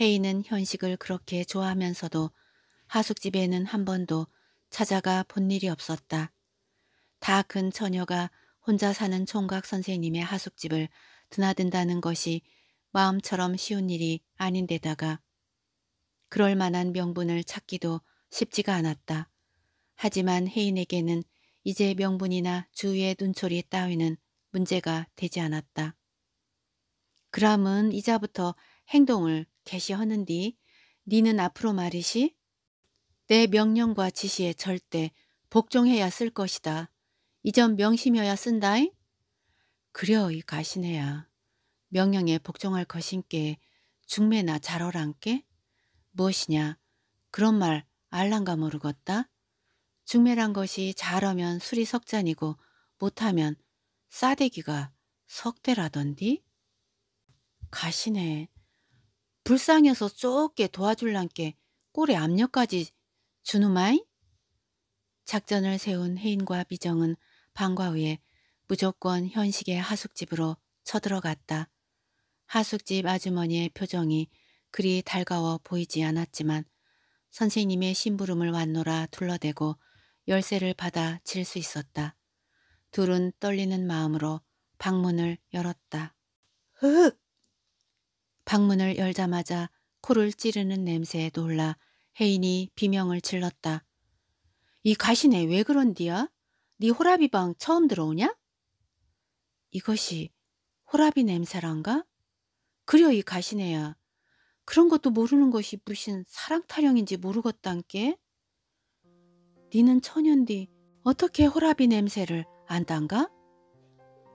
혜인은 현식을 그렇게 좋아하면서도 하숙집에는 한 번도 찾아가 본 일이 없었다. 다 큰 처녀가 혼자 사는 총각 선생님의 하숙집을 드나든다는 것이 마음처럼 쉬운 일이 아닌데다가 그럴 만한 명분을 찾기도 쉽지가 않았다. 하지만 혜인에게는 이제 명분이나 주위의 눈초리 따위는 문제가 되지 않았다. 그럼은 이자부터 행동을 개시하는 뒤 니는 앞으로 말이시 내 명령과 지시에 절대 복종해야 쓸 것이다. 이전 명심해야 쓴다잉? 그려 이 가시네야. 명령에 복종할 것인께 중매나 잘어란께 무엇이냐 그런 말알랑가 모르겄다. 중매란 것이 잘하면 술이 석잔이고 못하면 싸대기가 석대라던디? 가시네. 불쌍해서 쪼게 도와줄란께 꼴에 압력까지 주누마이? 작전을 세운 혜인과 비정은 방과 후에 무조건 현식의 하숙집으로 쳐들어갔다. 하숙집 아주머니의 표정이 그리 달가워 보이지 않았지만 선생님의 심부름을 완노라 둘러대고 열쇠를 받아 질 수 있었다. 둘은 떨리는 마음으로 방문을 열었다. 흑! 방문을 열자마자 코를 찌르는 냄새에 놀라 혜인이 비명을 질렀다. 이 가시네 왜 그런디야? 네 호라비방 처음 들어오냐? 이것이 호라비 냄새란가? 그려이 가시네야. 그런 것도 모르는 것이 무슨 사랑 타령인지 모르겄단께. 니는 천연디 어떻게 호라비 냄새를 안단가?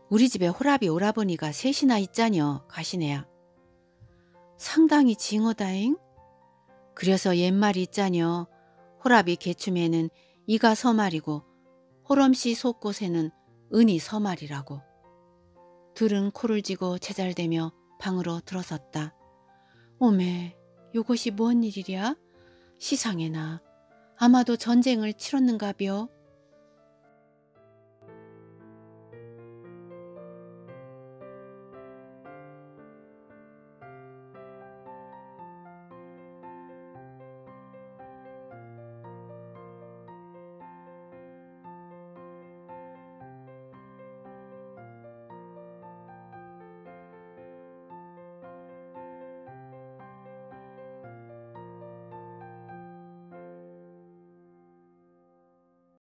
우리 집에 호라비 오라버니가 셋이나 있자녀 가시네야. 상당히 징어다잉. 그래서 옛말이 있자녀 호라비 개춤에는 이가 서말이고 호럼씨 속곳에는 은이 서말이라고. 둘은 코를 쥐고 제잘대며 방으로 들어섰다. 오메, 요것이 뭔 일이랴? 시상에나 아마도 전쟁을 치렀는가벼?